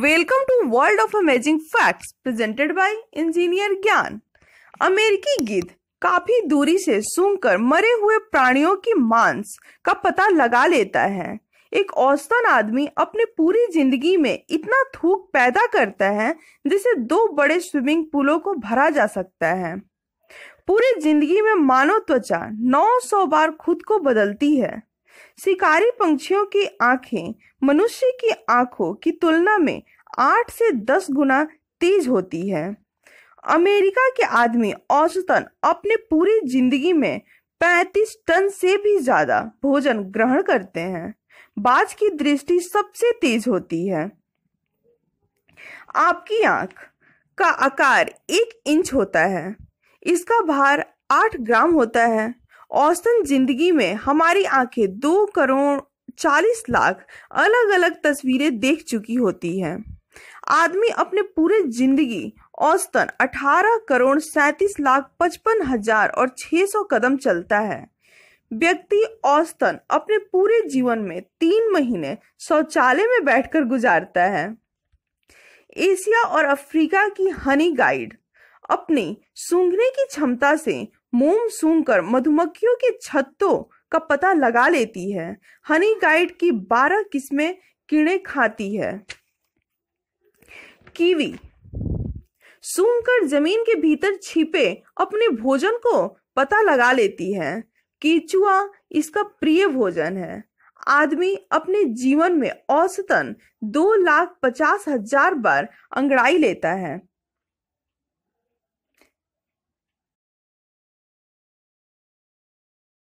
welcome to world of amazing facts presented by engineer Gyan अमेरिकी गिद्ध काफी दूरी से सूंघकर मरे हुए प्राणियों की मांस का पता लगा लेता है एक औसतन आदमी अपने पूरी जिंदगी में इतना थूक पैदा करता है जिसे दो बड़े स्विमिंग पूलों को भरा जा सकता है पूरी जिंदगी में मानव त्वचा 900 बार खुद को बदलती है शिकारी पंक्षियों की आंखें मनुष्य की आंखों की तुलना में आठ से दस गुना तेज होती है अमेरिका के आदमी औसतन अपने पूरी जिंदगी में पैंतीस टन से भी ज्यादा भोजन ग्रहण करते हैं बाज की दृष्टि सबसे तेज होती है आपकी आंख का आकार एक इंच होता है इसका भार आठ ग्राम होता है औसतन जिंदगी में हमारी आंखें दो करोड़ चालीस लाख अलग अलग तस्वीरें देख चुकी होती हैं आदमी अपने पूरे जिंदगी औसतन 18 करोड़ सैंतीस लाख पचपन हजार और 600 कदम चलता है व्यक्ति औसतन अपने पूरे जीवन में तीन महीने शौचालय में बैठकर गुजारता है एशिया और अफ्रीका की हनी गाइड अपनी सूंघने की क्षमता से मोम सूंघकर मधुमक्खियों के छत्तों का पता लगा लेती है हनी गाइड की बारह किस्में कीड़े खाती है कीवी सूंघकर जमीन के भीतर छिपे अपने भोजन को पता लगा लेती है कीचुआ इसका प्रिय भोजन है आदमी अपने जीवन में औसतन दो लाख पचास हजार बार अंगड़ाई लेता है